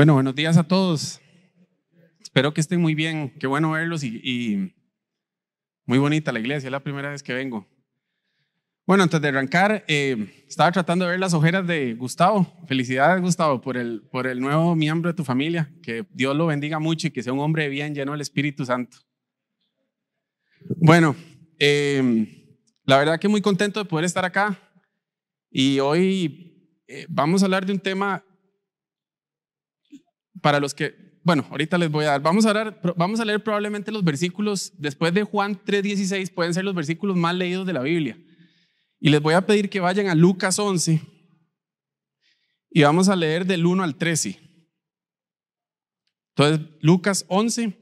Bueno, buenos días a todos. Espero que estén muy bien. Qué bueno verlos y, muy bonita la iglesia. Es la primera vez que vengo. Bueno, antes de arrancar, eh, estaba tratando de ver las ojeras de Gustavo. Felicidades, Gustavo, por el, por el nuevo miembro de tu familia. Que Dios lo bendiga mucho y que sea un hombre bien lleno del Espíritu Santo. Bueno, em, la verdad que muy contento de poder estar acá. Y hoy eh, vamos a hablar de un tema para los que, bueno, ahorita les voy a dar, vamos a, orar. vamos a leer probablemente los versículos, después de Juan 3.16, pueden ser los versículos más leídos de la Biblia. Y les voy a pedir que vayan a Lucas 11 y vamos a leer del 1 al 13. Entonces, Lucas 11,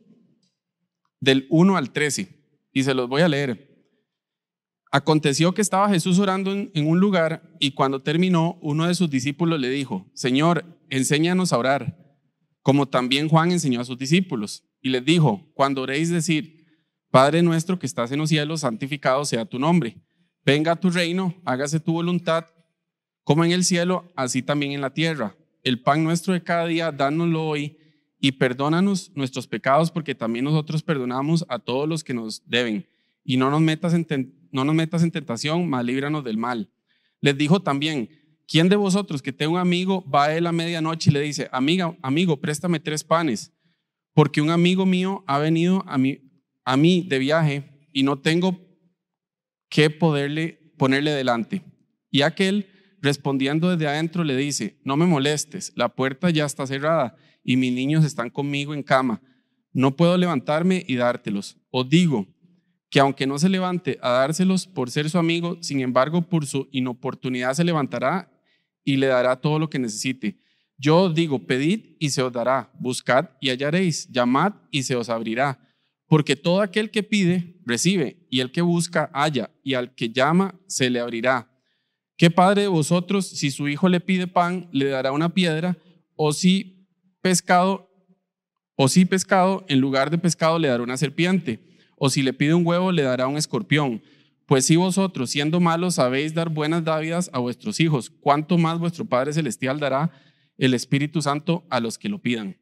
del 1 al 13, y se los voy a leer. Aconteció que estaba Jesús orando en un lugar y cuando terminó, uno de sus discípulos le dijo, Señor, enséñanos a orar como también Juan enseñó a sus discípulos y les dijo, cuando oréis decir, Padre nuestro que estás en los cielos, santificado sea tu nombre, venga a tu reino, hágase tu voluntad, como en el cielo, así también en la tierra. El pan nuestro de cada día, dánoslo hoy y perdónanos nuestros pecados porque también nosotros perdonamos a todos los que nos deben. Y no nos metas en, no nos metas en tentación, mas líbranos del mal. Les dijo también, ¿Quién de vosotros que tenga un amigo va a él a medianoche y le dice, amiga, amigo, préstame tres panes, porque un amigo mío ha venido a mí, a mí de viaje y no tengo que poderle ponerle delante? Y aquel, respondiendo desde adentro, le dice, no me molestes, la puerta ya está cerrada y mis niños están conmigo en cama. No puedo levantarme y dártelos. Os digo que aunque no se levante a dárselos por ser su amigo, sin embargo por su inoportunidad se levantará y le dará todo lo que necesite. Yo digo, pedid y se os dará, buscad y hallaréis, llamad y se os abrirá. Porque todo aquel que pide, recibe, y el que busca, halla, y al que llama, se le abrirá. ¿Qué padre de vosotros, si su hijo le pide pan, le dará una piedra? ¿O si pescado, o si pescado, en lugar de pescado, le dará una serpiente? ¿O si le pide un huevo, le dará un escorpión? Pues si vosotros, siendo malos, sabéis dar buenas dávidas a vuestros hijos, ¿cuánto más vuestro Padre Celestial dará el Espíritu Santo a los que lo pidan?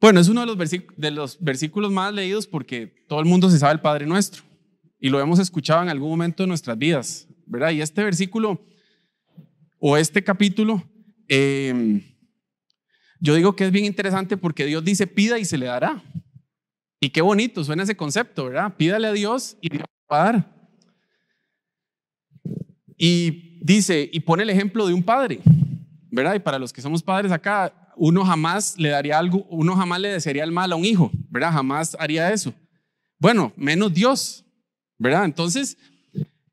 Bueno, es uno de los, versículos más leídos porque todo el mundo se sabe el Padre Nuestro y lo hemos escuchado en algún momento de nuestras vidas, ¿verdad? Y este versículo o este capítulo, em, yo digo que es bien interesante porque Dios dice, pida y se le dará. Y qué bonito, suena ese concepto, ¿verdad? Pídale a Dios y Dios dar. Y dice, y pone el ejemplo de un padre, ¿verdad? Y para los que somos padres acá, uno jamás le daría algo, uno jamás le desearía el mal a un hijo, ¿verdad? Jamás haría eso. Bueno, menos Dios, ¿verdad? Entonces,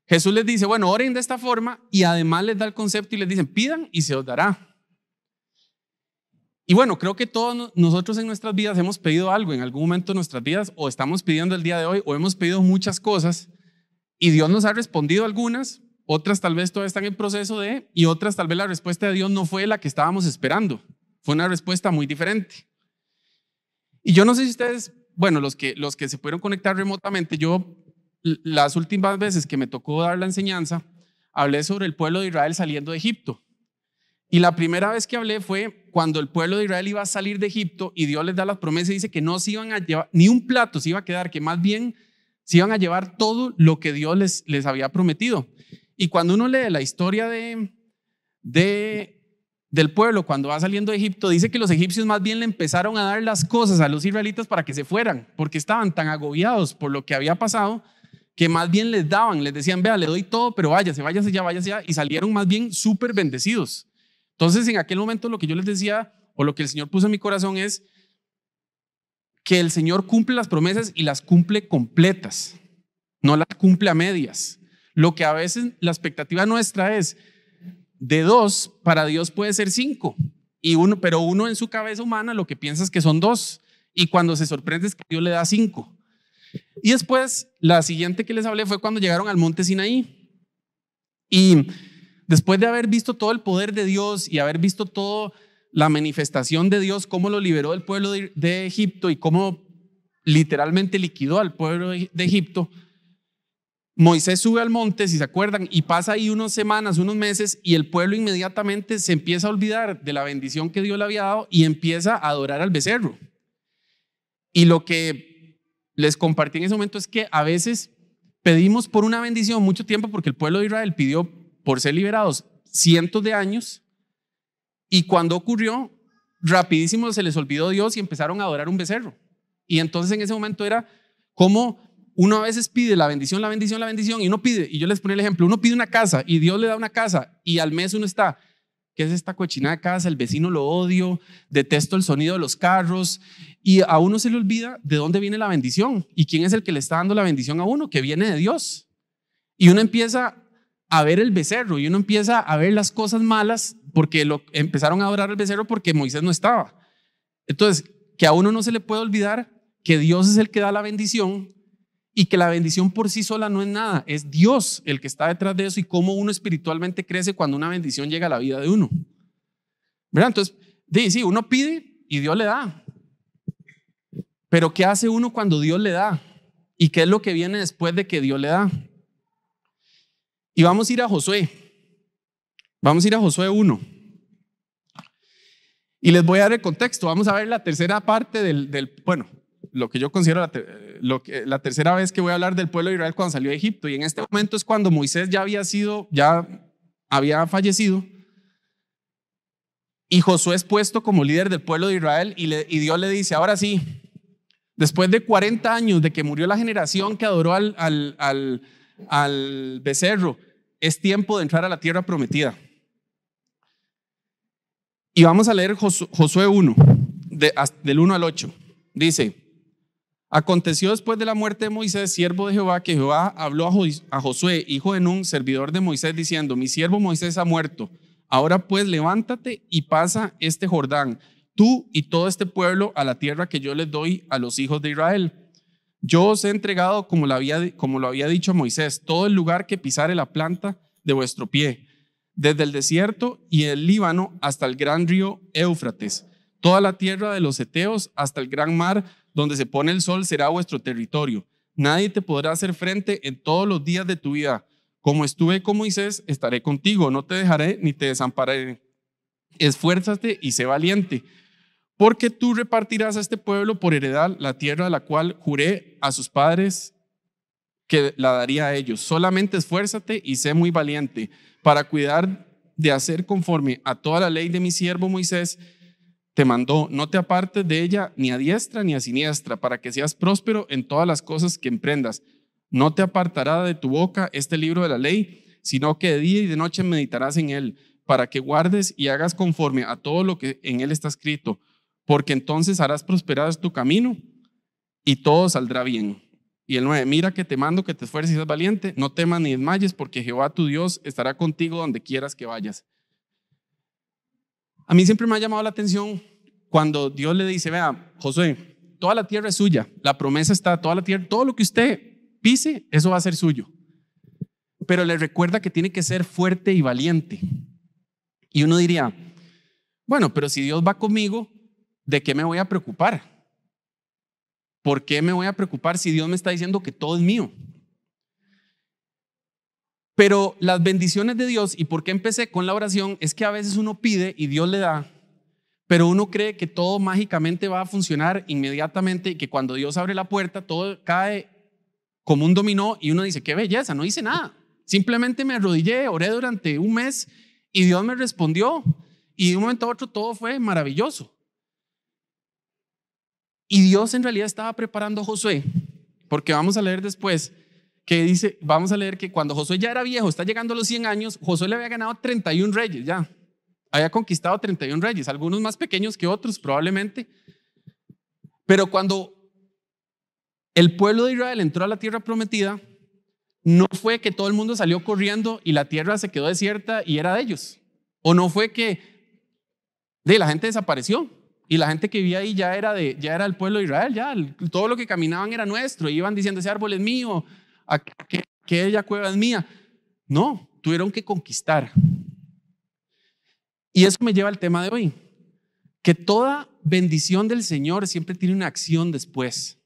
Jesús les dice, bueno, oren de esta forma y además les da el concepto y les dicen, pidan y se os dará. Y bueno, creo que todos nosotros en nuestras vidas hemos pedido algo en algún momento de nuestras vidas, o estamos pidiendo el día de hoy, o hemos pedido muchas cosas, y Dios nos ha respondido algunas, otras tal vez todavía están en proceso de, y otras tal vez la respuesta de Dios no fue la que estábamos esperando, fue una respuesta muy diferente. Y yo no sé si ustedes, bueno, los que, los que se pudieron conectar remotamente, yo las últimas veces que me tocó dar la enseñanza, hablé sobre el pueblo de Israel saliendo de Egipto. Y la primera vez que hablé fue cuando el pueblo de Israel iba a salir de Egipto y Dios les da las promesas y dice que no se iban a llevar, ni un plato se iba a quedar, que más bien se iban a llevar todo lo que Dios les, les había prometido. Y cuando uno lee la historia de, de, del pueblo cuando va saliendo de Egipto, dice que los egipcios más bien le empezaron a dar las cosas a los israelitas para que se fueran, porque estaban tan agobiados por lo que había pasado que más bien les daban, les decían, vea, le doy todo, pero váyase, váyase ya, váyase ya, y salieron más bien súper bendecidos. Entonces, en aquel momento lo que yo les decía o lo que el Señor puso en mi corazón es que el Señor cumple las promesas y las cumple completas, no las cumple a medias. Lo que a veces la expectativa nuestra es de dos, para Dios puede ser cinco, y uno, pero uno en su cabeza humana lo que piensa es que son dos, y cuando se sorprende es que Dios le da cinco. Y después, la siguiente que les hablé fue cuando llegaron al monte Sinaí. Y después de haber visto todo el poder de Dios y haber visto toda la manifestación de Dios, cómo lo liberó del pueblo de, Egipto y cómo literalmente liquidó al pueblo de, Egipto, Moisés sube al monte, si se acuerdan, y pasa ahí unas semanas, unos meses, y el pueblo inmediatamente se empieza a olvidar de la bendición que Dios le había dado y empieza a adorar al becerro. Y lo que les compartí en ese momento es que a veces pedimos por una bendición mucho tiempo porque el pueblo de Israel pidió por ser liberados cientos de años y cuando ocurrió, rapidísimo se les olvidó Dios y empezaron a adorar un becerro. Y entonces en ese momento era como uno a veces pide la bendición, la bendición, la bendición y uno pide, y yo les pongo el ejemplo, uno pide una casa y Dios le da una casa y al mes uno está, ¿qué es esta cochinada de casa? El vecino lo odio, detesto el sonido de los carros y a uno se le olvida de dónde viene la bendición y quién es el que le está dando la bendición a uno, que viene de Dios. Y uno empieza a ver el becerro y uno empieza a ver las cosas malas porque lo, empezaron a adorar el becerro porque Moisés no estaba. Entonces, que a uno no se le puede olvidar que Dios es el que da la bendición y que la bendición por sí sola no es nada, es Dios el que está detrás de eso y cómo uno espiritualmente crece cuando una bendición llega a la vida de uno. ¿Verdad? Entonces, sí, uno pide y Dios le da. Pero ¿qué hace uno cuando Dios le da? ¿Y qué es lo que viene después de que Dios le da? Y vamos a ir a Josué. Vamos a ir a Josué 1. Y les voy a dar el contexto. Vamos a ver la tercera parte del, bueno, lo que yo considero la, la tercera vez que voy a hablar del pueblo de Israel cuando salió de Egipto. Y en este momento es cuando Moisés ya había sido, ya había fallecido. Y Josué es puesto como líder del pueblo de Israel y, Dios le dice, ahora sí, después de 40 años de que murió la generación que adoró al, al, al becerro es tiempo de entrar a la tierra prometida. Y vamos a leer Josué 1, del 1 al 8. Dice, aconteció después de la muerte de Moisés, siervo de Jehová, que Jehová habló a Josué, hijo de Nun, servidor de Moisés, diciendo, mi siervo Moisés ha muerto. Ahora pues levántate y pasa este Jordán, tú y todo este pueblo, a la tierra que yo les doy a los hijos de Israel yo os he entregado, como lo, había, dicho Moisés, todo el lugar que pisare la planta de vuestro pie, desde el desierto y el Líbano hasta el gran río Éufrates, toda la tierra de los Eteos hasta el gran mar donde se pone el sol será vuestro territorio. Nadie te podrá hacer frente en todos los días de tu vida. Como estuve con Moisés, estaré contigo, no te dejaré ni te desampararé. Esfuérzate y sé valiente porque tú repartirás a este pueblo por heredad la tierra a la cual juré a sus padres que la daría a ellos. Solamente esfuérzate y sé muy valiente para cuidar de hacer conforme a toda la ley de mi siervo Moisés te mandó. No te apartes de ella ni a diestra ni a siniestra, para que seas próspero en todas las cosas que emprendas. No te apartará de tu boca este libro de la ley, sino que de día y de noche meditarás en él, para que guardes y hagas conforme a todo lo que en él está escrito porque entonces harás prosperar tu camino y todo saldrá bien. Y el 9, mira que te mando que te esfuerces y seas valiente, no temas ni desmayes, porque Jehová tu Dios estará contigo donde quieras que vayas. A mí siempre me ha llamado la atención cuando Dios le dice, vea, José, toda la tierra es suya, la promesa está, toda la tierra, todo lo que usted pise, eso va a ser suyo. Pero le recuerda que tiene que ser fuerte y valiente. Y uno diría, bueno, pero si Dios va conmigo, ¿de qué me voy a preocupar? ¿Por qué me voy a preocupar si Dios me está diciendo que todo es mío? Pero las bendiciones de Dios, y por qué empecé con la oración, es que a veces uno pide y Dios le da, pero uno cree que todo mágicamente va a funcionar inmediatamente y que cuando Dios abre la puerta todo cae como un dominó y uno dice, qué belleza, no hice nada. Simplemente me arrodillé, oré durante un mes y Dios me respondió y de un momento a otro todo fue maravilloso. Y Dios en realidad estaba preparando a Josué, porque vamos a leer después que dice, vamos a leer que cuando Josué ya era viejo, está llegando a los 100 años, Josué le había ganado 31 reyes ya, había conquistado 31 reyes, algunos más pequeños que otros probablemente, pero cuando el pueblo de Israel entró a la tierra prometida, no fue que todo el mundo salió corriendo y la tierra se quedó desierta y era de ellos, o no fue que de, la gente desapareció, y la gente que vivía ahí ya era, de, ya era el pueblo de Israel, ya todo lo que caminaban era nuestro. Iban diciendo, ese árbol es mío, aquella cueva es mía. No, tuvieron que conquistar. Y eso me lleva al tema de hoy, que toda bendición del Señor siempre tiene una acción después.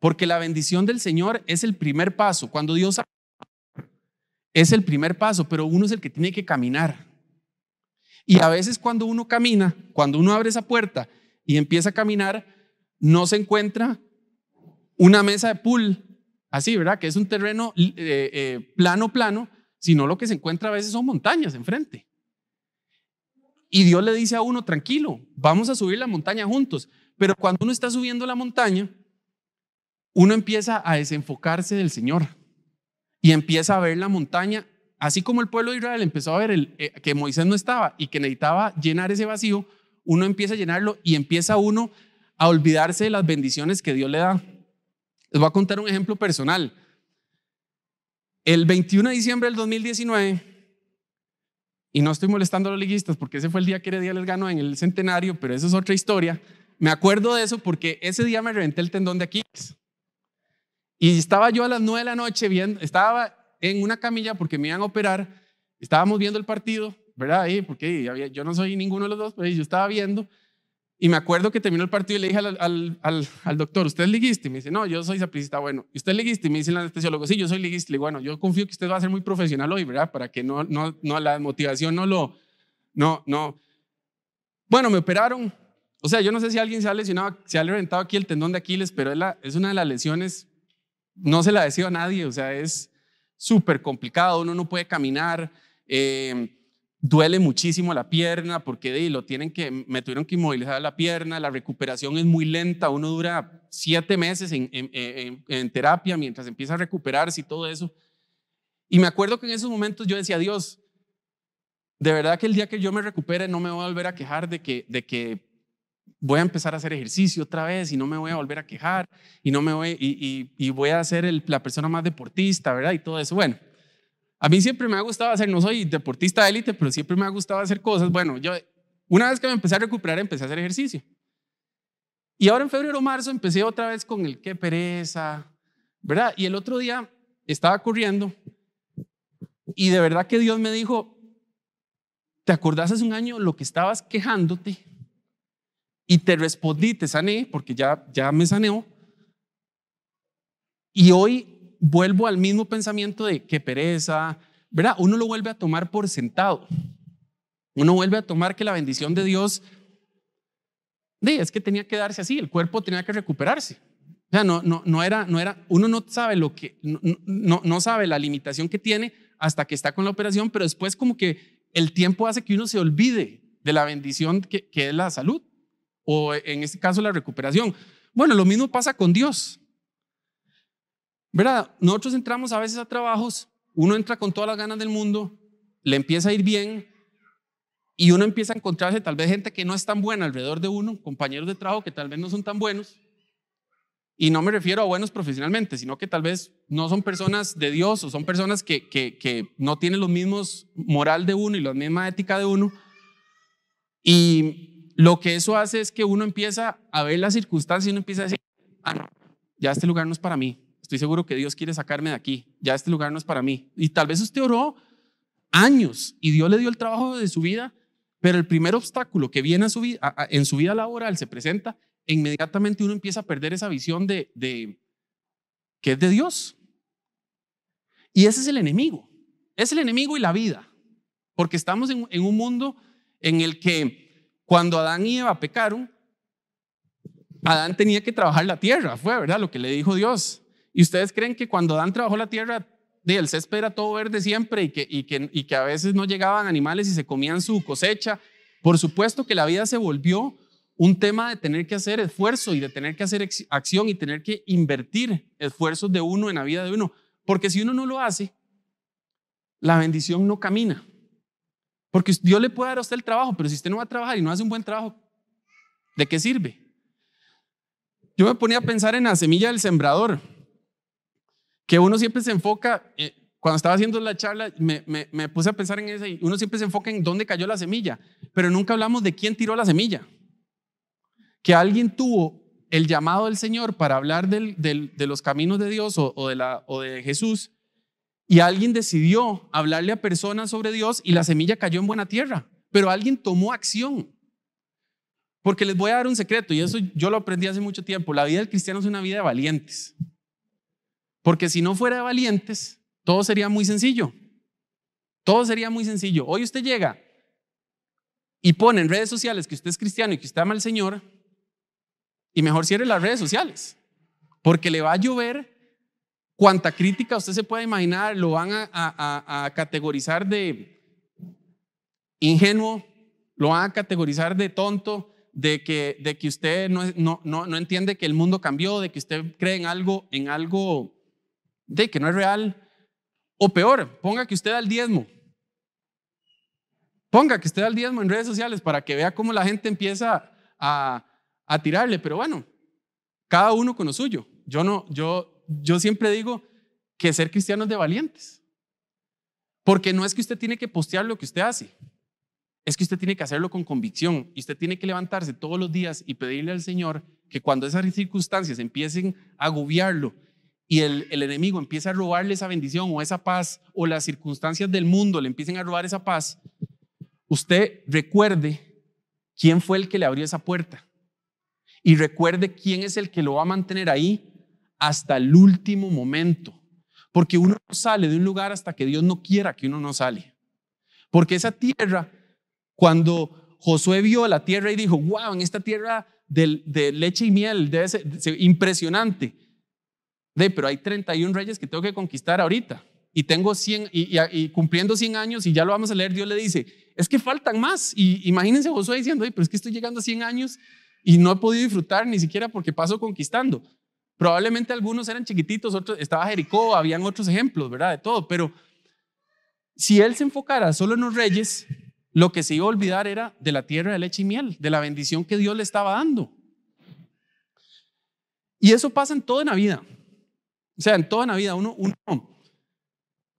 Porque la bendición del Señor es el primer paso. Cuando Dios es el primer paso, pero uno es el que tiene que caminar. Y a veces cuando uno camina, cuando uno abre esa puerta y empieza a caminar, no se encuentra una mesa de pool, así, ¿verdad? Que es un terreno eh, eh, plano, plano, sino lo que se encuentra a veces son montañas enfrente. Y Dios le dice a uno, tranquilo, vamos a subir la montaña juntos. Pero cuando uno está subiendo la montaña, uno empieza a desenfocarse del Señor y empieza a ver la montaña Así como el pueblo de Israel empezó a ver eh, que Moisés no estaba y que necesitaba llenar ese vacío, uno empieza a llenarlo y empieza uno a olvidarse de las bendiciones que Dios le da. Les voy a contar un ejemplo personal. El 21 de diciembre del 2019, y no estoy molestando a los liguistas porque ese fue el día que Heredia les ganó en el centenario, pero eso es otra historia. Me acuerdo de eso porque ese día me reventé el tendón de Aquiles. Y estaba yo a las 9 de la noche viendo, estaba en una camilla porque me iban a operar. Estábamos viendo el partido, ¿verdad? Ahí, porque yo no soy ninguno de los dos, pero yo estaba viendo. Y me acuerdo que terminó el partido y le dije al, al, doctor, ¿usted es liguista? Y me dice, no, yo soy sapricista, bueno. ¿Y usted es Y me dice el anestesiólogo, sí, yo soy liguista. Y bueno, yo confío que usted va a ser muy profesional hoy, ¿verdad? Para que no, no, no, la motivación no lo, no, no. Bueno, me operaron. O sea, yo no sé si alguien se ha lesionado, se ha levantado aquí el tendón de Aquiles, pero es, una de las lesiones, no se la decía a nadie, o sea, es, súper complicado, uno no puede caminar, em, duele muchísimo la pierna porque de, lo tienen que, me tuvieron que inmovilizar la pierna, la recuperación es muy lenta, uno dura siete meses en, terapia mientras empieza a recuperarse y todo eso. Y me acuerdo que en esos momentos yo decía, Dios, de verdad que el día que yo me recupere no me voy a volver a quejar de que, de que voy a empezar a hacer ejercicio otra vez y no me voy a volver a quejar y no me voy y, voy a ser la persona más deportista, ¿verdad? Y todo eso. Bueno, a mí siempre me ha gustado hacer, no soy deportista élite, pero siempre me ha gustado hacer cosas. Bueno, yo una vez que me empecé a recuperar, empecé a hacer ejercicio. Y ahora en febrero o marzo empecé otra vez con el qué pereza, ¿verdad? Y el otro día estaba corriendo y de verdad que Dios me dijo, ¿te acordás hace un año lo que estabas quejándote? y te respondí, te sané, porque ya, ya me saneó. Y hoy vuelvo al mismo pensamiento de qué pereza, ¿verdad? Uno lo vuelve a tomar por sentado. Uno vuelve a tomar que la bendición de Dios es que tenía que darse así, el cuerpo tenía que recuperarse. O sea, no, no, no era, no era, uno no sabe lo que, no, no sabe la limitación que tiene hasta que está con la operación, pero después como que el tiempo hace que uno se olvide de la bendición que, que es la salud o en este caso la recuperación. Bueno, lo mismo pasa con Dios. ¿Verdad? Nosotros entramos a veces a trabajos, uno entra con todas las ganas del mundo, le empieza a ir bien y uno empieza a encontrarse tal vez gente que no es tan buena alrededor de uno, compañeros de trabajo que tal vez no son tan buenos. Y no me refiero a buenos profesionalmente, sino que tal vez no son personas de Dios o son personas que, que, no tienen los mismos moral de uno y la misma ética de uno. Y lo que eso hace es que uno empieza a ver las circunstancias y uno empieza a decir, ah, ya este lugar no es para mí. Estoy seguro que Dios quiere sacarme de aquí. Ya este lugar no es para mí. Y tal vez usted oró años y Dios le dio el trabajo de su vida, pero el primer obstáculo que viene a su vida, en su vida laboral se presenta, e inmediatamente uno empieza a perder esa visión de, de que es de Dios. Y ese es el enemigo. Es el enemigo y la vida. Porque estamos en un mundo en el que cuando Adán y Eva pecaron, Adán tenía que trabajar la tierra, fue verdad lo que le dijo Dios. ¿Y ustedes creen que cuando Adán trabajó la tierra, el césped era todo verde siempre y que, y que a veces no llegaban animales y se comían su cosecha? Por supuesto que la vida se volvió un tema de tener que hacer esfuerzo y de tener que hacer acción y tener que invertir esfuerzos de uno en la vida de uno. Porque si uno no lo hace, la bendición no camina. Porque Dios le puede dar a usted el trabajo, pero si usted no va a trabajar y no hace un buen trabajo, ¿de qué sirve? Yo me ponía a pensar en la semilla del sembrador, que uno siempre se enfoca, eh, cuando estaba haciendo la charla, me, puse a pensar en eso y uno siempre se enfoca en dónde cayó la semilla, pero nunca hablamos de quién tiró la semilla. Que alguien tuvo el llamado del Señor para hablar de los caminos de Dios o de Jesús y alguien decidió hablarle a personas sobre Dios y la semilla cayó en buena tierra, pero alguien tomó acción. Porque les voy a dar un secreto, y eso yo lo aprendí hace mucho tiempo, la vida del cristiano es una vida de valientes. Porque si no fuera de valientes, todo sería muy sencillo. Todo sería muy sencillo. Hoy usted llega y pone en redes sociales que usted es cristiano y que usted ama al Señor, y mejor cierre las redes sociales, porque le va a llover cuanta crítica usted se puede imaginar, lo van a, categorizar de ingenuo, lo van a categorizar de tonto, de que, de que usted no, no, no, entiende que el mundo cambió, de que usted cree en algo, en algo de que no es real. O peor, ponga que usted al diezmo. Ponga que usted al diezmo en redes sociales para que vea cómo la gente empieza a, a tirarle. Pero bueno, cada uno con lo suyo. Yo no, yo, yo siempre digo que ser cristianos de valientes. Porque no es que usted tiene que postear lo que usted hace, es que usted tiene que hacerlo con convicción y usted tiene que levantarse todos los días y pedirle al Señor que cuando esas circunstancias empiecen a agobiarlo y el, el enemigo empiece a robarle esa bendición o esa paz o las circunstancias del mundo le empiecen a robar esa paz, usted recuerde quién fue el que le abrió esa puerta y recuerde quién es el que lo va a mantener ahí hasta el último momento. Porque uno sale de un lugar hasta que Dios no quiera que uno no sale. Porque esa tierra, cuando Josué vio la tierra y dijo, wow, en esta tierra de, leche y miel, debe ser, impresionante. De, pero hay 31 reyes que tengo que conquistar ahorita. Y tengo 100, y, cumpliendo 100 años, y ya lo vamos a leer, Dios le dice, es que faltan más. Y imagínense Josué diciendo, pero es que estoy llegando a 100 años y no he podido disfrutar ni siquiera porque paso conquistando. Probablemente algunos eran chiquititos, otros estaba Jericó, habían otros ejemplos, ¿verdad? De todo, pero si él se enfocara solo en los reyes, lo que se iba a olvidar era de la tierra de leche y miel, de la bendición que Dios le estaba dando. Y eso pasa en toda la vida. O sea, en toda la vida uno, uno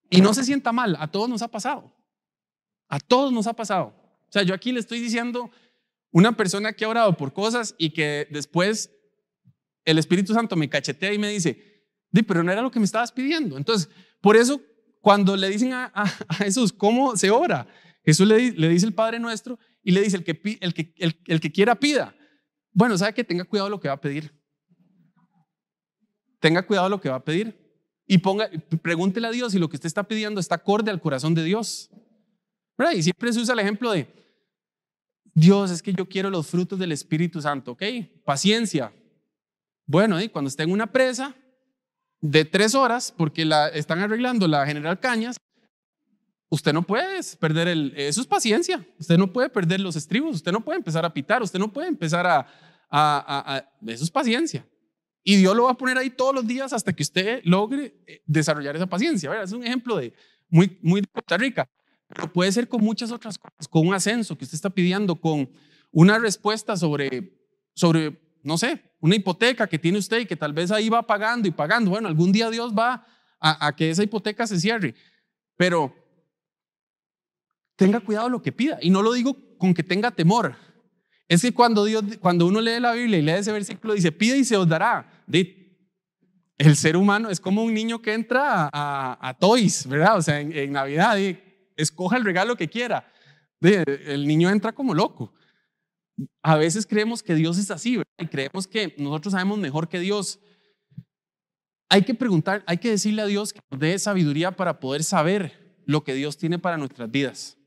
y no se sienta mal, a todos nos ha pasado. A todos nos ha pasado. O sea, yo aquí le estoy diciendo una persona que ha orado por cosas y que después el Espíritu Santo me cachetea y me dice, Di, pero no era lo que me estabas pidiendo. Entonces, por eso cuando le dicen a, Jesús cómo se ora, Jesús le, dice el Padre nuestro y le dice, el que, el que, el, que quiera pida. Bueno, sabe que tenga cuidado lo que va a pedir. Tenga cuidado lo que va a pedir. Y ponga, pregúntele a Dios si lo que usted está pidiendo está acorde al corazón de Dios. Y siempre se usa el ejemplo de, Dios, es que yo quiero los frutos del Espíritu Santo, ¿ok? Paciencia, bueno, cuando esté en una presa de tres horas, porque la están arreglando la General Cañas, usted no puede perder el, eso es paciencia, usted no puede perder los estribos, usted no puede empezar a pitar, usted no puede empezar a, eso es paciencia. Y Dios lo va a poner ahí todos los días hasta que usted logre eh, desarrollar esa paciencia. Es un ejemplo de muy, muy de Costa Rica, pero puede ser con muchas otras cosas, con un ascenso que usted está pidiendo, con una respuesta sobre, sobre no sé, una hipoteca que tiene usted y que tal vez ahí va pagando y pagando. Bueno, algún día Dios va a, que esa hipoteca se cierre. Pero tenga cuidado lo que pida. Y no lo digo con que tenga temor. Es que cuando, Dios, cuando uno lee la Biblia y lee ese versículo, dice, pide y se os dará. El ser humano es como un niño que entra a, a, Toys, ¿verdad? O sea, en, en Navidad, y escoja el regalo que quiera. El niño entra como loco a veces creemos que Dios es así ¿verdad? y creemos que nosotros sabemos mejor que Dios. Hay que preguntar, hay que decirle a Dios que nos dé sabiduría para poder saber lo que Dios tiene para nuestras vidas.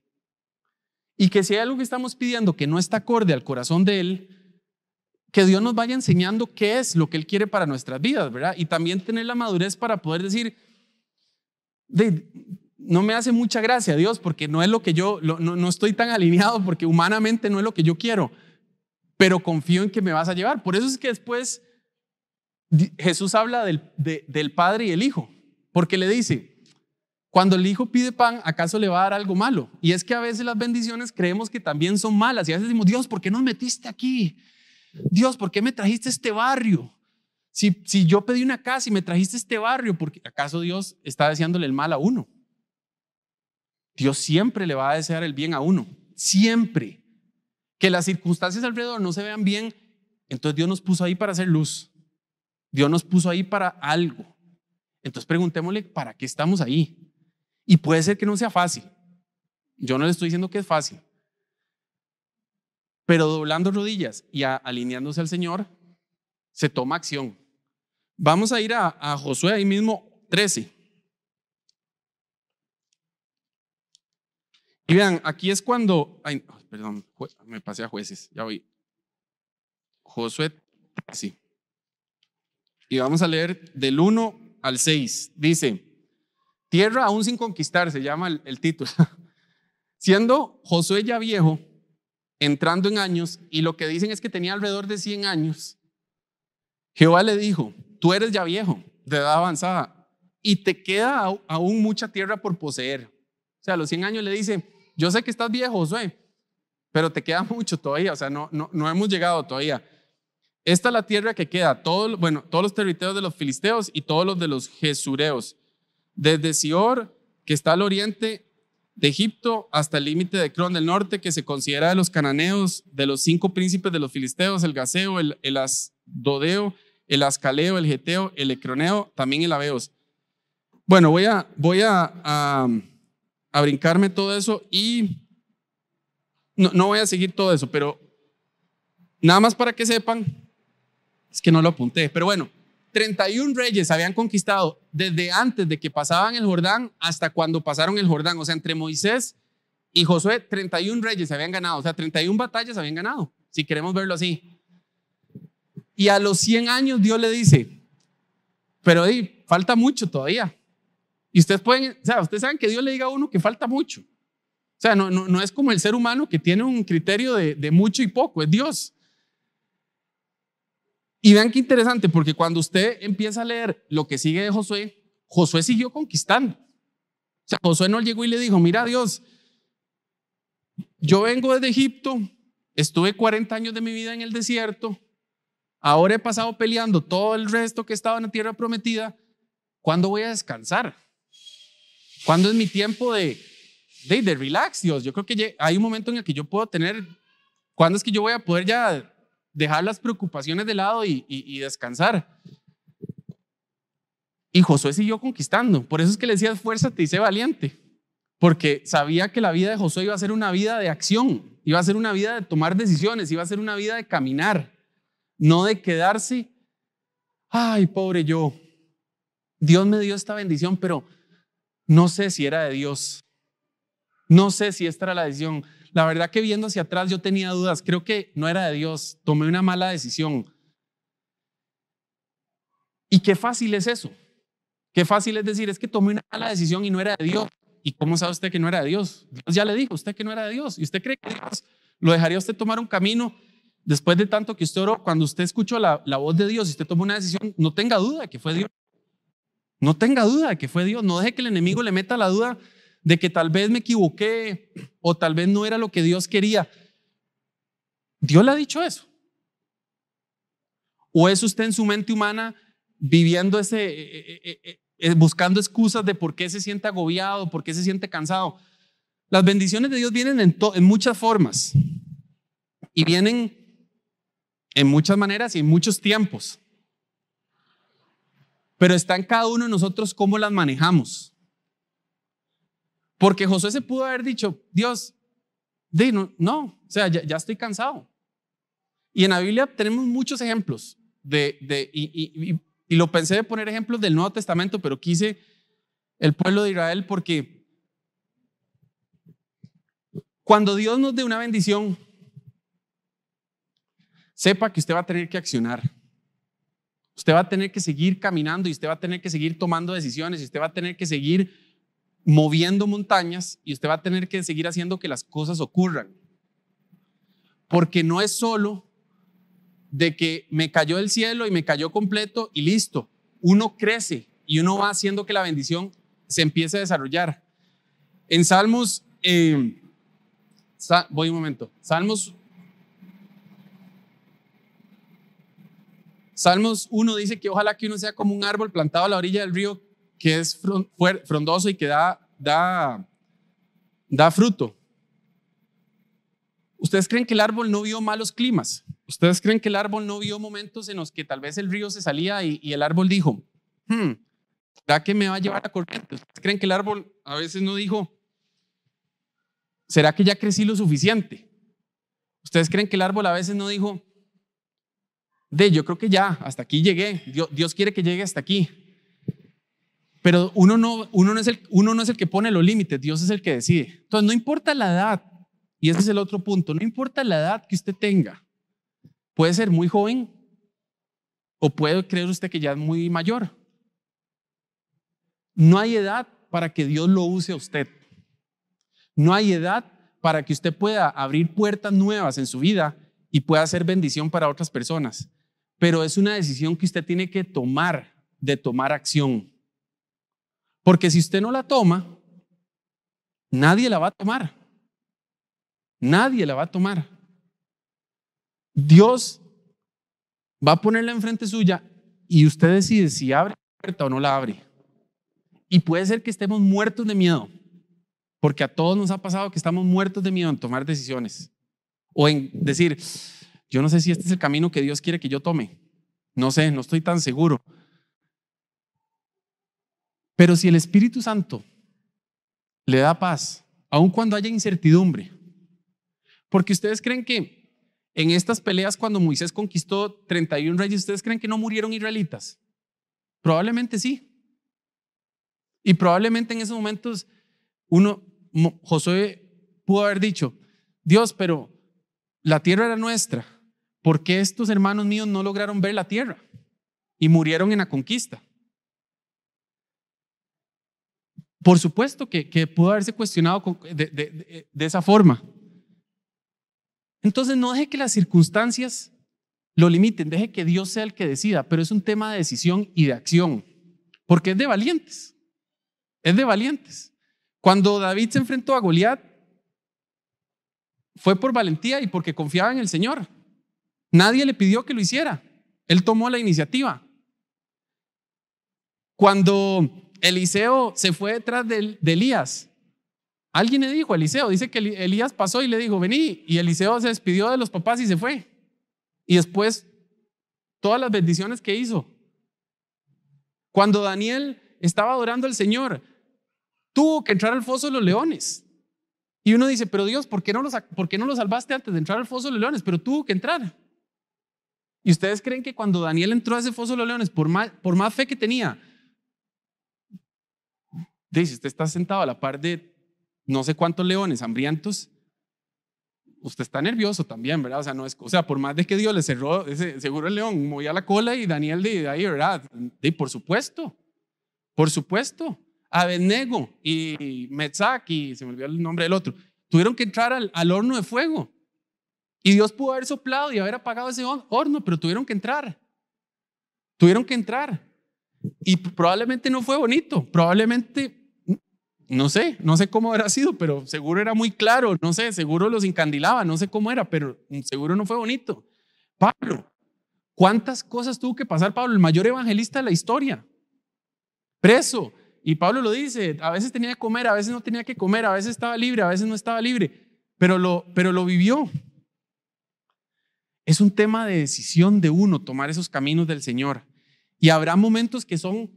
Y que si hay algo que estamos pidiendo que no está acorde al corazón de Él, que Dios nos vaya enseñando qué es lo que Él quiere para nuestras vidas, ¿verdad? Y también tener la madurez para poder decir, de, no me hace mucha gracia, Dios, porque no es lo que yo, no, estoy tan alineado porque humanamente no es lo que yo quiero, pero confío en que me vas a llevar. Por eso es que después Jesús habla del, del Padre y el Hijo, porque le dice, cuando el Hijo pide pan, ¿acaso le va a dar algo malo? Y es que a veces las bendiciones creemos que también son malas y a veces decimos, Dios, ¿por qué nos metiste aquí? Dios, ¿por qué me trajiste este barrio? Si, si yo pedí una casa y me trajiste este barrio, porque ¿acaso Dios está deseándole el mal a uno? Dios siempre le va a desear el bien a uno, siempre. Que las circunstancias alrededor no se vean bien, entonces Dios nos puso ahí para hacer luz. Dios nos puso ahí para algo. Entonces preguntémosle, ¿para qué estamos ahí? Y puede ser que no sea fácil. Yo no le estoy diciendo que es fácil. Pero doblando rodillas y alineándose al Señor, se toma acción. Vamos a ir a, a Josué ahí mismo 13. Y vean, aquí es cuando, perdón, me pasé a jueces, ya voy. Josué, sí. Y vamos a leer del 1 al 6. Dice, Tierra aún sin conquistar, se llama el, el título. Siendo Josué ya viejo, entrando en años, y lo que dicen es que tenía alrededor de 100 años, Jehová le dijo, tú eres ya viejo, de edad avanzada, y te queda aún mucha tierra por poseer. O sea, a los 100 años le dice, yo sé que estás viejo, Josué, pero te queda mucho todavía, o sea, no, no, no hemos llegado todavía. Esta es la tierra que queda, todo, bueno, todos los territorios de los filisteos y todos los de los jesureos, desde Sior, que está al oriente, de Egipto hasta el límite de Cron del norte, que se considera de los cananeos, de los cinco príncipes de los filisteos, el gaseo, el, el asdodeo, el ascaleo, el geteo, el ecroneo, también el abeos. Bueno, voy a, voy a a brincarme todo eso y no, no voy a seguir todo eso, pero nada más para que sepan, es que no lo apunté, pero bueno, 31 reyes habían conquistado desde antes de que pasaban el Jordán hasta cuando pasaron el Jordán, o sea, entre Moisés y Josué, 31 reyes habían ganado, o sea, 31 batallas habían ganado, si queremos verlo así. Y a los 100 años Dios le dice, pero ahí falta mucho todavía, y ustedes pueden, o sea, ustedes saben que Dios le diga a uno que falta mucho. O sea, no, no, es como el ser humano que tiene un criterio de, de mucho y poco, es Dios. Y vean qué interesante, porque cuando usted empieza a leer lo que sigue de Josué, Josué siguió conquistando. O sea, Josué no llegó y le dijo, mira Dios, yo vengo desde Egipto, estuve 40 años de mi vida en el desierto, ahora he pasado peleando todo el resto que estaba en la tierra prometida, ¿cuándo voy a descansar? ¿Cuándo es mi tiempo de, de, de relax, Dios? Yo creo que hay un momento en el que yo puedo tener, ¿cuándo es que yo voy a poder ya dejar las preocupaciones de lado y, descansar? Y Josué siguió conquistando. Por eso es que le decía, fuerza te sé valiente. Porque sabía que la vida de Josué iba a ser una vida de acción, iba a ser una vida de tomar decisiones, iba a ser una vida de caminar, no de quedarse, ay, pobre yo. Dios me dio esta bendición, pero no sé si era de Dios. No sé si esta era la decisión. La verdad que viendo hacia atrás yo tenía dudas. Creo que no era de Dios. Tomé una mala decisión. Y qué fácil es eso. Qué fácil es decir, es que tomé una mala decisión y no era de Dios. ¿Y cómo sabe usted que no era de Dios? Dios ya le dijo, usted que no era de Dios. ¿Y usted cree que Dios lo dejaría usted tomar un camino después de tanto que usted oró? Cuando usted escuchó la, la voz de Dios y usted tomó una decisión, no tenga duda que fue Dios no tenga duda de que fue Dios. No deje que el enemigo le meta la duda de que tal vez me equivoqué o tal vez no era lo que Dios quería. Dios le ha dicho eso. ¿O es usted en su mente humana viviendo ese, eh, eh, eh, buscando excusas de por qué se siente agobiado, por qué se siente cansado? Las bendiciones de Dios vienen en muchas formas y vienen en muchas maneras y en muchos tiempos. Pero está en cada uno de nosotros cómo las manejamos. Porque José se pudo haber dicho, Dios, no, o sea, ya, estoy cansado. Y en la Biblia tenemos muchos ejemplos de, y, y, lo pensé de poner ejemplos del Nuevo Testamento, pero quise el pueblo de Israel porque cuando Dios nos dé una bendición, sepa que usted va a tener que accionar. Usted va a tener que seguir caminando y usted va a tener que seguir tomando decisiones y usted va a tener que seguir moviendo montañas y usted va a tener que seguir haciendo que las cosas ocurran. Porque no es solo de que me cayó el cielo y me cayó completo y listo. Uno crece y uno va haciendo que la bendición se empiece a desarrollar. En Salmos, eh, voy un momento, Salmos Salmos 1 dice que ojalá que uno sea como un árbol plantado a la orilla del río que es frondoso y que da, fruto. ¿Ustedes creen que el árbol no vio malos climas? ¿Ustedes creen que el árbol no vio momentos en los que tal vez el río se salía y, el árbol dijo, hmm, ¿será que me va a llevar a corriente? ¿Ustedes creen que el árbol a veces no dijo, ¿será que ya crecí lo suficiente? ¿Ustedes creen que el árbol a veces no dijo, de yo creo que ya, hasta aquí llegué, Dios, quiere que llegue hasta aquí. Pero uno no, uno, no es el, uno no es el que pone los límites, Dios es el que decide. Entonces, no importa la edad, y ese es el otro punto, no importa la edad que usted tenga, puede ser muy joven o puede creer usted que ya es muy mayor. No hay edad para que Dios lo use a usted. No hay edad para que usted pueda abrir puertas nuevas en su vida y pueda hacer bendición para otras personas pero es una decisión que usted tiene que tomar, de tomar acción. Porque si usted no la toma, nadie la va a tomar. Nadie la va a tomar. Dios va a ponerla enfrente suya y usted decide si abre la puerta o no la abre. Y puede ser que estemos muertos de miedo, porque a todos nos ha pasado que estamos muertos de miedo en tomar decisiones o en decir, yo no sé si este es el camino que Dios quiere que yo tome. No sé, no estoy tan seguro. Pero si el Espíritu Santo le da paz, aun cuando haya incertidumbre, porque ustedes creen que en estas peleas cuando Moisés conquistó 31 reyes, ¿ustedes creen que no murieron israelitas? Probablemente sí. Y probablemente en esos momentos uno, Josué pudo haber dicho, Dios, pero la tierra era nuestra, ¿por qué estos hermanos míos no lograron ver la tierra y murieron en la conquista? Por supuesto que, que pudo haberse cuestionado de, de esa forma. Entonces no deje que las circunstancias lo limiten, deje que Dios sea el que decida, pero es un tema de decisión y de acción, porque es de valientes, es de valientes. Cuando David se enfrentó a Goliat, fue por valentía y porque confiaba en el Señor. Nadie le pidió que lo hiciera. Él tomó la iniciativa. Cuando Eliseo se fue detrás de, Elías, alguien le dijo, a Eliseo, dice que Elías pasó y le dijo, vení, y Eliseo se despidió de los papás y se fue. Y después, todas las bendiciones que hizo. Cuando Daniel estaba adorando al Señor, tuvo que entrar al foso de los leones. Y uno dice, pero Dios, ¿por qué no por qué no lo salvaste antes de entrar al foso de los leones? Pero tuvo que entrar. ¿Y ustedes creen que cuando Daniel entró a ese foso de los leones, por más, fe que tenía, dice, usted está sentado a la par de no sé cuántos leones hambrientos, usted está nervioso también, ¿verdad? O sea, no es, o sea por más de que Dios le cerró, seguro el león movía la cola y Daniel de ahí, ¿verdad? De, por supuesto, por supuesto. Abednego y Metzak y se me olvidó el nombre del otro, tuvieron que entrar al horno de fuego. Y Dios pudo haber soplado y haber apagado ese horno, pero tuvieron que entrar. Tuvieron que entrar. Y probablemente no fue bonito, probablemente, no sé, no sé cómo habrá sido, pero seguro era muy claro, no sé, seguro los incandilaba, no sé cómo era, pero seguro no fue bonito. Pablo, ¿cuántas cosas tuvo que pasar Pablo, el mayor evangelista de la historia? Preso. Y Pablo lo dice, a veces tenía que comer, a veces no tenía que comer, a veces estaba libre, a veces no estaba libre, pero lo, pero lo vivió. Es un tema de decisión de uno tomar esos caminos del Señor. Y habrá momentos que son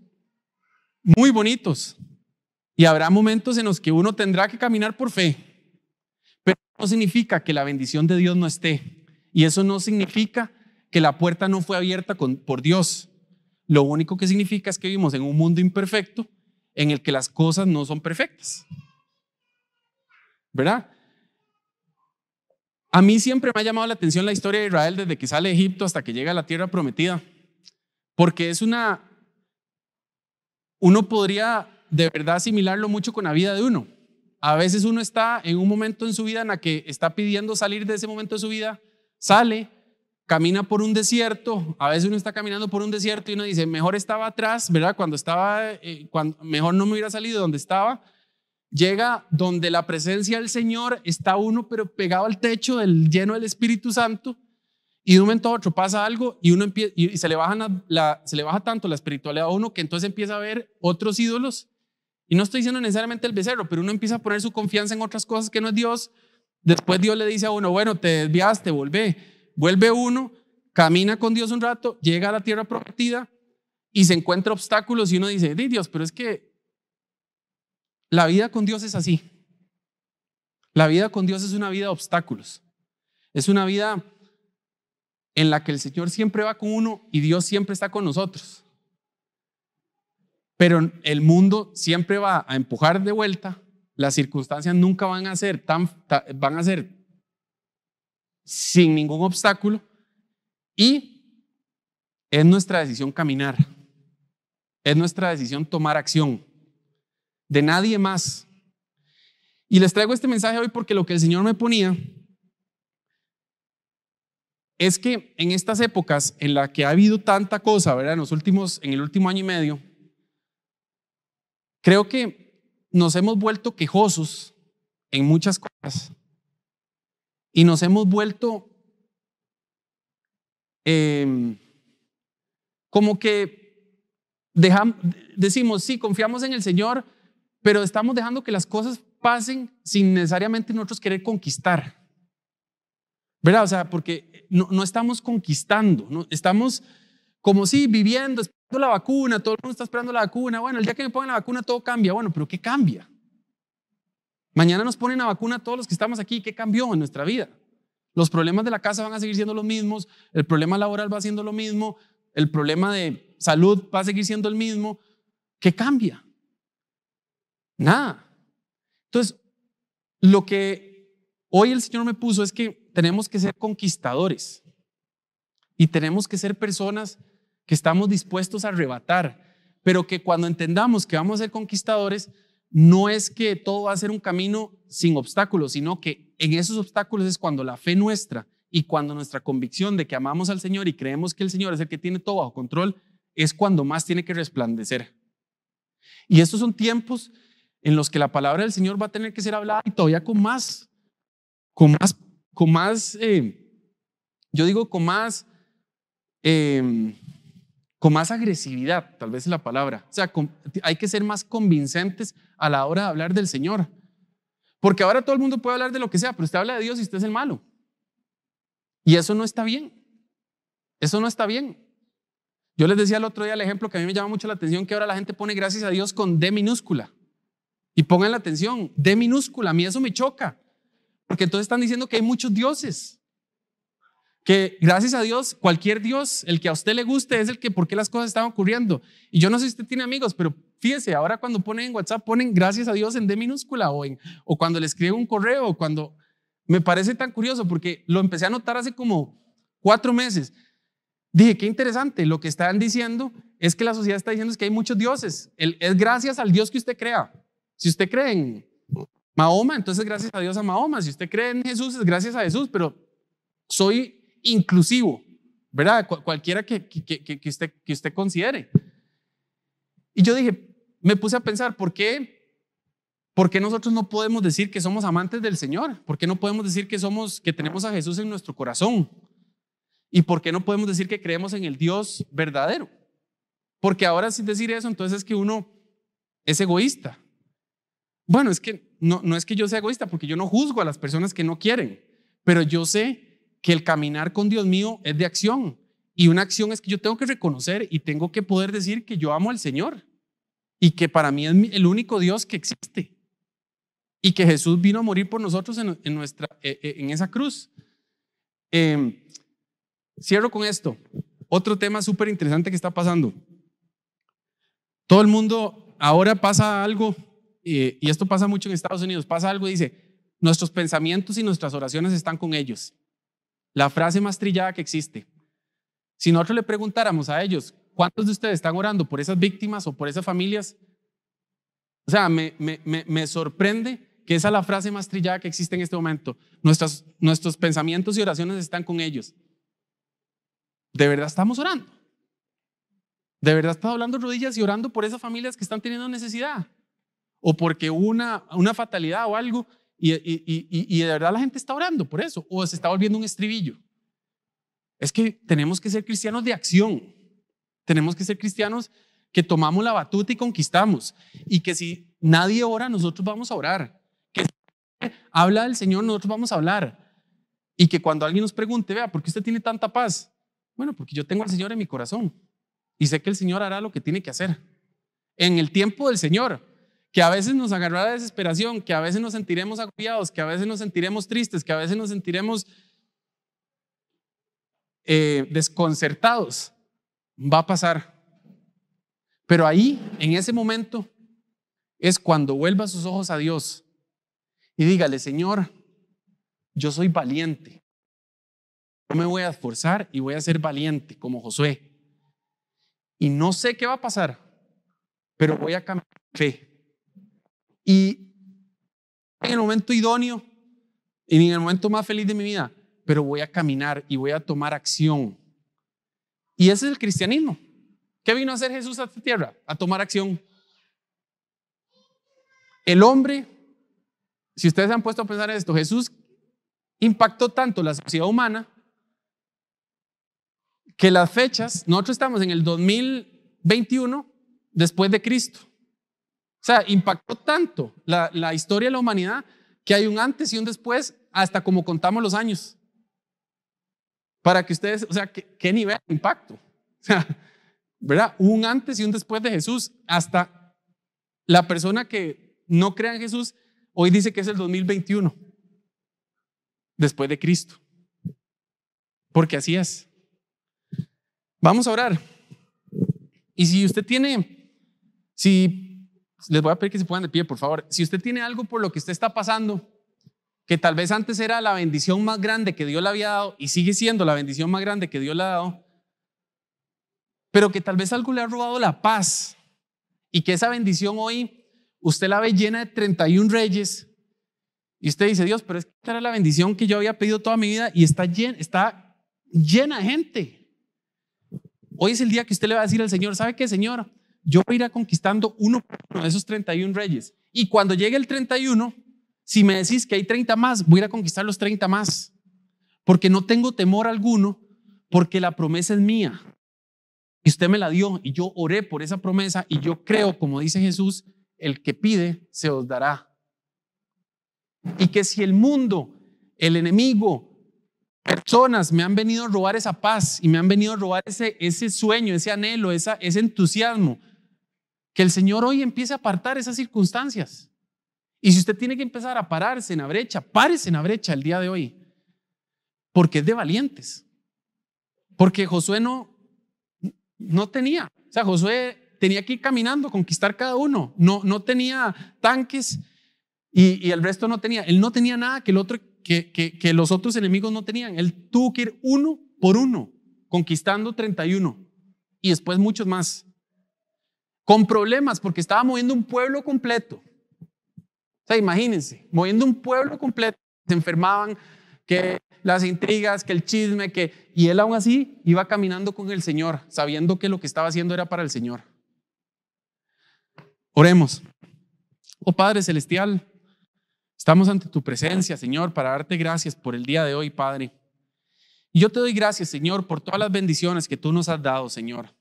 muy bonitos. Y habrá momentos en los que uno tendrá que caminar por fe. Pero no significa que la bendición de Dios no esté. Y eso no significa que la puerta no fue abierta por Dios. Lo único que significa es que vivimos en un mundo imperfecto en el que las cosas no son perfectas. ¿Verdad? A mí siempre me ha llamado la atención la historia de Israel desde que sale de Egipto hasta que llega a la tierra prometida, porque es una... Uno podría de verdad asimilarlo mucho con la vida de uno. A veces uno está en un momento en su vida en la que está pidiendo salir de ese momento de su vida, sale, camina por un desierto, a veces uno está caminando por un desierto y uno dice, mejor estaba atrás, ¿verdad? Cuando estaba, eh, mejor no me hubiera salido de donde estaba, llega donde la presencia del Señor está uno, pero pegado al techo, del, lleno del Espíritu Santo, y de un momento a otro pasa algo y, uno empieza, y se, le baja tanto la espiritualidad a uno que entonces empieza a ver otros ídolos. Y no estoy diciendo necesariamente el becerro, pero uno empieza a poner su confianza en otras cosas que no es Dios. Después Dios le dice a uno, bueno, te desviaste, vuelve, Vuelve uno, camina con Dios un rato, llega a la tierra prometida y se encuentra obstáculos y uno dice, Di Dios, pero es que la vida con Dios es así. La vida con Dios es una vida de obstáculos. Es una vida en la que el Señor siempre va con uno y Dios siempre está con nosotros. Pero el mundo siempre va a empujar de vuelta, las circunstancias nunca van a ser tan, van a ser sin ningún obstáculo y es nuestra decisión caminar. Es nuestra decisión tomar acción de nadie más. Y les traigo este mensaje hoy porque lo que el Señor me ponía es que en estas épocas en las que ha habido tanta cosa, ¿verdad? En los últimos, en el último año y medio, creo que nos hemos vuelto quejosos en muchas cosas y nos hemos vuelto em, como que decimos, sí, confiamos en el Señor, pero estamos dejando que las cosas pasen sin necesariamente nosotros querer conquistar. ¿Verdad? O sea, porque no, estamos conquistando, no, estamos como si viviendo, esperando la vacuna, todo el mundo está esperando la vacuna. Bueno, el día que me pongan la vacuna todo cambia. Bueno, pero ¿qué cambia? Mañana nos ponen la vacuna a todos los que estamos aquí. ¿Qué cambió en nuestra vida? Los problemas de la casa van a seguir siendo los mismos, el problema laboral va siendo lo mismo, el problema de salud va a seguir siendo el mismo. ¿Qué cambia? Nada. Entonces, lo que hoy el Señor me puso es que tenemos que ser conquistadores y tenemos que ser personas que estamos dispuestos a arrebatar, pero que cuando entendamos que vamos a ser conquistadores, no es que todo va a ser un camino sin obstáculos, sino que en esos obstáculos es cuando la fe nuestra y cuando nuestra convicción de que amamos al Señor y creemos que el Señor es el que tiene todo bajo control, es cuando más tiene que resplandecer. Y estos son tiempos en los que la palabra del Señor va a tener que ser hablada y todavía con más, con más, con más, eh, yo digo con más, em, con más agresividad, tal vez la palabra. O sea, hay que ser más convincentes a la hora de hablar del Señor. Porque ahora todo el mundo puede hablar de lo que sea, pero usted habla de Dios y usted es el malo. Y eso no está bien. Eso no está bien. Yo les decía el otro día el ejemplo que a mí me llama mucho la atención, que ahora la gente pone gracias a Dios con D minúscula. Y pongan la atención, de minúscula, a mí eso me choca, porque entonces están diciendo que hay muchos dioses. Que gracias a Dios, cualquier Dios, el que a usted le guste, es el que por qué las cosas están ocurriendo. Y yo no sé si usted tiene amigos, pero fíjese, ahora cuando ponen en WhatsApp, ponen gracias a Dios en de minúscula o, en, o cuando le escriben un correo, o cuando. Me parece tan curioso porque lo empecé a notar hace como cuatro meses. Dije, qué interesante, lo que están diciendo es que la sociedad está diciendo es que hay muchos dioses. es gracias al Dios que usted crea. Si usted cree en Mahoma, entonces gracias a Dios a Mahoma. Si usted cree en Jesús, es gracias a Jesús, pero soy inclusivo, ¿verdad? cualquiera que, usted, que usted considere. Y yo dije, me puse a pensar, ¿por qué? ¿Por qué nosotros no podemos decir que somos amantes del Señor? ¿Por qué no podemos decir que somos que tenemos a Jesús en nuestro corazón? ¿Y por qué no podemos decir que creemos en el Dios verdadero? Porque ahora sin decir eso, entonces es que uno es egoísta. Bueno, es que no, no es que yo sea egoísta, porque yo no juzgo a las personas que no quieren, pero yo sé que el caminar con Dios mío es de acción. Y una acción es que yo tengo que reconocer y tengo que poder decir que yo amo al Señor y que para mí es el único Dios que existe y que Jesús vino a morir por nosotros en, nuestra, eh, eh, en esa cruz. Em, cierro con esto. Otro tema súper interesante que está pasando. Todo el mundo ahora pasa algo eh, y esto pasa mucho en Estados Unidos, pasa algo y dice, nuestros pensamientos y nuestras oraciones están con ellos. La frase más trillada que existe. Si nosotros le preguntáramos a ellos, ¿cuántos de ustedes están orando por esas víctimas o por esas familias? O sea, me, sorprende que esa es la frase más trillada que existe en este momento. nuestros pensamientos y oraciones están con ellos. ¿De verdad estamos orando? ¿De verdad estamos hablando rodillas y orando por esas familias que están teniendo necesidad? o porque una, una fatalidad o algo y, y, y, de verdad la gente está orando por eso o se está volviendo un estribillo. Es que tenemos que ser cristianos de acción. Tenemos que ser cristianos que tomamos la batuta y conquistamos. Y que si nadie ora, nosotros vamos a orar. Que si habla del Señor, nosotros vamos a hablar. Y que cuando alguien nos pregunte, vea, ¿por qué usted tiene tanta paz? Bueno, porque yo tengo al Señor en mi corazón. Y sé que el Señor hará lo que tiene que hacer. En el tiempo del Señor que a veces nos agarrará desesperación, que a veces nos sentiremos agobiados, que a veces nos sentiremos tristes, que a veces nos sentiremos eh, desconcertados. Va a pasar. Pero ahí, en ese momento, es cuando vuelva sus ojos a Dios y dígale, Señor, yo soy valiente. Yo me voy a esforzar y voy a ser valiente como Josué. Y no sé qué va a pasar, pero voy a cambiar fe y en el momento idóneo y en el momento más feliz de mi vida, pero voy a caminar y voy a tomar acción. Y ese es el cristianismo. ¿Qué vino a hacer Jesús a esta tierra? A tomar acción. El hombre, si ustedes se han puesto a pensar en esto, Jesús impactó tanto la sociedad humana que las fechas, nosotros estamos en el 2021 después de Cristo. O sea, impactó tanto la, historia de la humanidad que hay un antes y un después, hasta como contamos los años. Para que ustedes, o sea, qué, qué nivel de impacto. O sea, ¿verdad? Un antes y un después de Jesús. Hasta la persona que no crea en Jesús hoy dice que es el 2021, después de Cristo. Porque así es. Vamos a orar. Y si usted tiene, si les voy a pedir que se pongan de pie, por favor. Si usted tiene algo por lo que usted está pasando, que tal vez antes era la bendición más grande que Dios le había dado y sigue siendo la bendición más grande que Dios le ha dado, pero que tal vez algo le ha robado la paz y que esa bendición hoy usted la ve llena de 31 reyes y usted dice, Dios, pero esta era la bendición que yo había pedido toda mi vida y está llena, está llena de gente. Hoy es el día que usted le va a decir al Señor, ¿sabe qué, Señor? yo voy conquistando uno por de esos 31 reyes. Y cuando llegue el 31, si me decís que hay 30 más, voy a ir a conquistar los 30 más. Porque no tengo temor alguno, porque la promesa es mía. Y usted me la dio y yo oré por esa promesa y yo creo, como dice Jesús, el que pide se os dará. Y que si el mundo, el enemigo, personas me han venido a robar esa paz y me han venido a robar ese, ese sueño, ese anhelo, esa, ese entusiasmo, que el Señor hoy empiece a apartar esas circunstancias. Y si usted tiene que empezar a pararse en la brecha, párese en la brecha el día de hoy. Porque es de valientes. Porque Josué no, no tenía. O sea, Josué tenía que ir caminando, conquistar cada uno. No, no tenía tanques y, el resto no tenía. Él no tenía nada que, el otro, que, que, que los otros enemigos no tenían. Él tuvo que ir uno por uno, conquistando 31 y después muchos más con problemas porque estaba moviendo un pueblo completo. O sea, imagínense, moviendo un pueblo completo, se enfermaban, que las intrigas, que el chisme, que... Y él aún así iba caminando con el Señor, sabiendo que lo que estaba haciendo era para el Señor. Oremos. Oh Padre Celestial, estamos ante tu presencia, Señor, para darte gracias por el día de hoy, Padre. Y yo te doy gracias, Señor, por todas las bendiciones que tú nos has dado, Señor.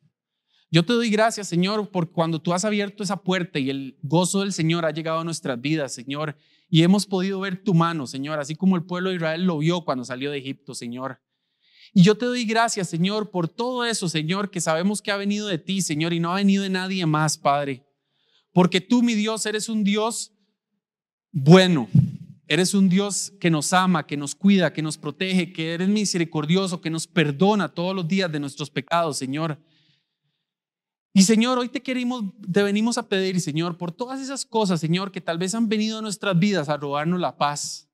Yo te doy gracias, Señor, por cuando tú has abierto esa puerta y el gozo del Señor ha llegado a nuestras vidas, Señor, y hemos podido ver tu mano, Señor, así como el pueblo de Israel lo vio cuando salió de Egipto, Señor. Y yo te doy gracias, Señor, por todo eso, Señor, que sabemos que ha venido de ti, Señor, y no ha venido de nadie más, Padre. Porque tú, mi Dios, eres un Dios bueno. Eres un Dios que nos ama, que nos cuida, que nos protege, que eres misericordioso, que nos perdona todos los días de nuestros pecados, Señor. Y Señor, hoy te queremos, te venimos a pedir, Señor, por todas esas cosas, Señor, que tal vez han venido a nuestras vidas a robarnos la paz.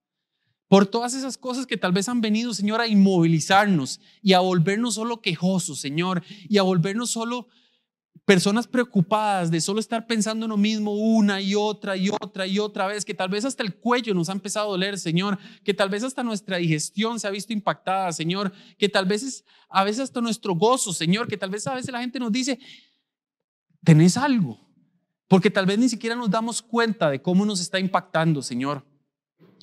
Por todas esas cosas que tal vez han venido, Señor, a inmovilizarnos y a volvernos solo quejosos, Señor, y a volvernos solo personas preocupadas de solo estar pensando en lo mismo una y otra y otra y otra vez, que tal vez hasta el cuello nos ha empezado a doler, Señor, que tal vez hasta nuestra digestión se ha visto impactada, Señor, que tal vez a veces hasta nuestro gozo, Señor, que tal vez a veces la gente nos dice, tenés algo. Porque tal vez ni siquiera nos damos cuenta de cómo nos está impactando, Señor.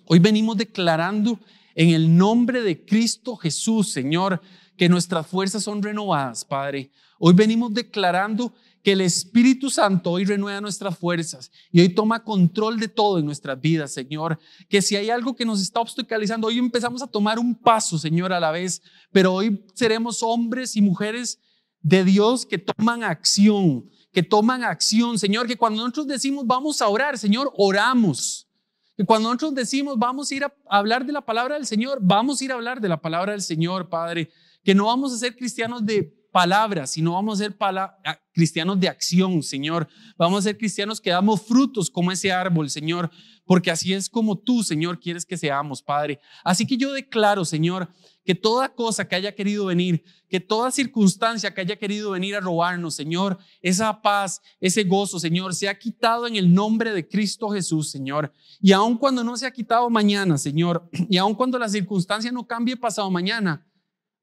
Hoy venimos declarando en el nombre de Cristo Jesús, Señor, que nuestras fuerzas son renovadas, Padre. Hoy venimos declarando que el Espíritu Santo hoy renueva nuestras fuerzas y hoy toma control de todo en nuestras vidas, Señor. Que si hay algo que nos está obstaculizando, hoy empezamos a tomar un paso, Señor, a la vez, pero hoy seremos hombres y mujeres de Dios que toman acción, que toman acción. Señor, que cuando nosotros decimos vamos a orar, Señor, oramos. Que cuando nosotros decimos vamos a ir a hablar de la palabra del Señor, vamos a ir a hablar de la palabra del Señor, Padre. Que no vamos a ser cristianos de palabras, sino vamos a ser ah, cristianos de acción, Señor. Vamos a ser cristianos que damos frutos como ese árbol, Señor, porque así es como tú, Señor, quieres que seamos, Padre. Así que yo declaro, Señor, que toda cosa que haya querido venir, que toda circunstancia que haya querido venir a robarnos, Señor, esa paz, ese gozo, Señor, se ha quitado en el nombre de Cristo Jesús, Señor. Y aun cuando no se ha quitado mañana, Señor, y aun cuando la circunstancia no cambie pasado mañana,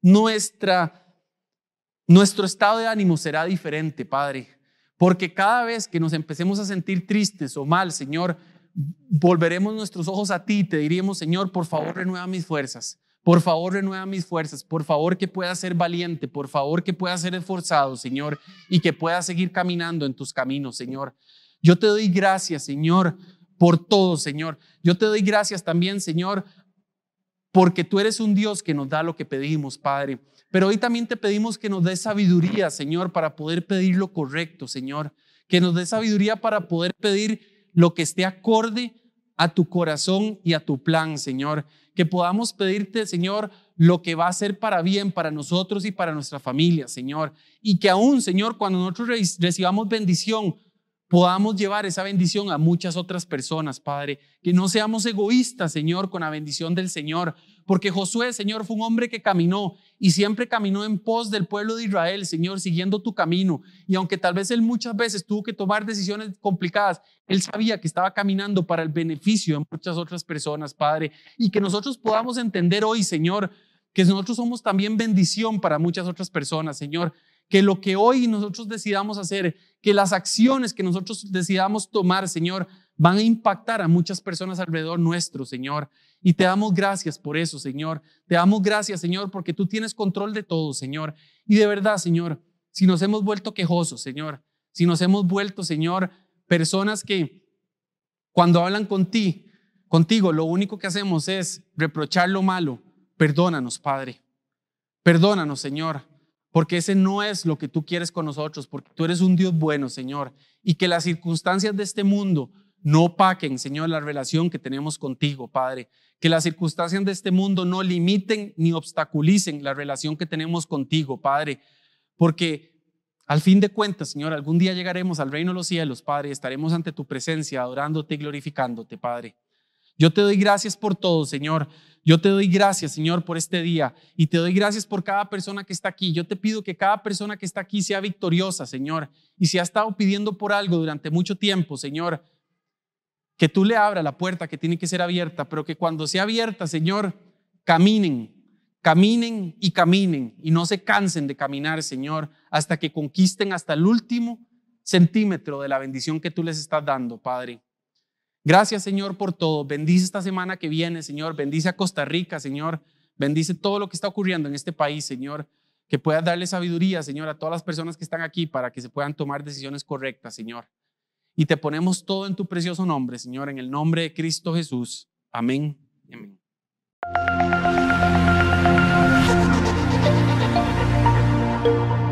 nuestra nuestro estado de ánimo será diferente, Padre, porque cada vez que nos empecemos a sentir tristes o mal, Señor, volveremos nuestros ojos a ti y te diríamos, Señor, por favor renueva mis fuerzas, por favor renueva mis fuerzas, por favor que pueda ser valiente, por favor que pueda ser esforzado, Señor, y que pueda seguir caminando en tus caminos, Señor. Yo te doy gracias, Señor, por todo, Señor. Yo te doy gracias también, Señor, porque tú eres un Dios que nos da lo que pedimos, Padre. Pero hoy también te pedimos que nos dé sabiduría, Señor, para poder pedir lo correcto, Señor. Que nos dé sabiduría para poder pedir lo que esté acorde a tu corazón y a tu plan, Señor. Que podamos pedirte, Señor, lo que va a ser para bien para nosotros y para nuestra familia, Señor. Y que aún, Señor, cuando nosotros recibamos bendición, podamos llevar esa bendición a muchas otras personas, Padre. Que no seamos egoístas, Señor, con la bendición del Señor, porque Josué, Señor, fue un hombre que caminó y siempre caminó en pos del pueblo de Israel, Señor, siguiendo tu camino. Y aunque tal vez él muchas veces tuvo que tomar decisiones complicadas, él sabía que estaba caminando para el beneficio de muchas otras personas, Padre, y que nosotros podamos entender hoy, Señor, que nosotros somos también bendición para muchas otras personas, Señor. Que lo que hoy nosotros decidamos hacer, que las acciones que nosotros decidamos tomar, Señor, van a impactar a muchas personas alrededor nuestro, Señor. Y te damos gracias por eso, Señor. Te damos gracias, Señor, porque tú tienes control de todo, Señor. Y de verdad, Señor, si nos hemos vuelto quejosos, Señor, si nos hemos vuelto, Señor, personas que cuando hablan con contigo, lo único que hacemos es reprochar lo malo. Perdónanos, Padre. Perdónanos, Señor, porque ese no es lo que tú quieres con nosotros, porque tú eres un Dios bueno, Señor, y que las circunstancias de este mundo no paquen, Señor, la relación que tenemos contigo, Padre. Que las circunstancias de este mundo no limiten ni obstaculicen la relación que tenemos contigo, Padre. Porque al fin de cuentas, Señor, algún día llegaremos al reino de los cielos, Padre, estaremos ante tu presencia, adorándote y glorificándote, Padre. Yo te doy gracias por todo, Señor. Yo te doy gracias, Señor, por este día. Y te doy gracias por cada persona que está aquí. Yo te pido que cada persona que está aquí sea victoriosa, Señor. Y si ha estado pidiendo por algo durante mucho tiempo, Señor, que tú le abras la puerta que tiene que ser abierta, pero que cuando sea abierta, Señor, caminen, caminen y caminen y no se cansen de caminar, Señor, hasta que conquisten hasta el último centímetro de la bendición que tú les estás dando, Padre. Gracias, Señor, por todo. Bendice esta semana que viene, Señor. Bendice a Costa Rica, Señor. Bendice todo lo que está ocurriendo en este país, Señor. Que puedas darle sabiduría, Señor, a todas las personas que están aquí para que se puedan tomar decisiones correctas, Señor. Y te ponemos todo en tu precioso nombre, Señor, en el nombre de Cristo Jesús. Amén. Amén.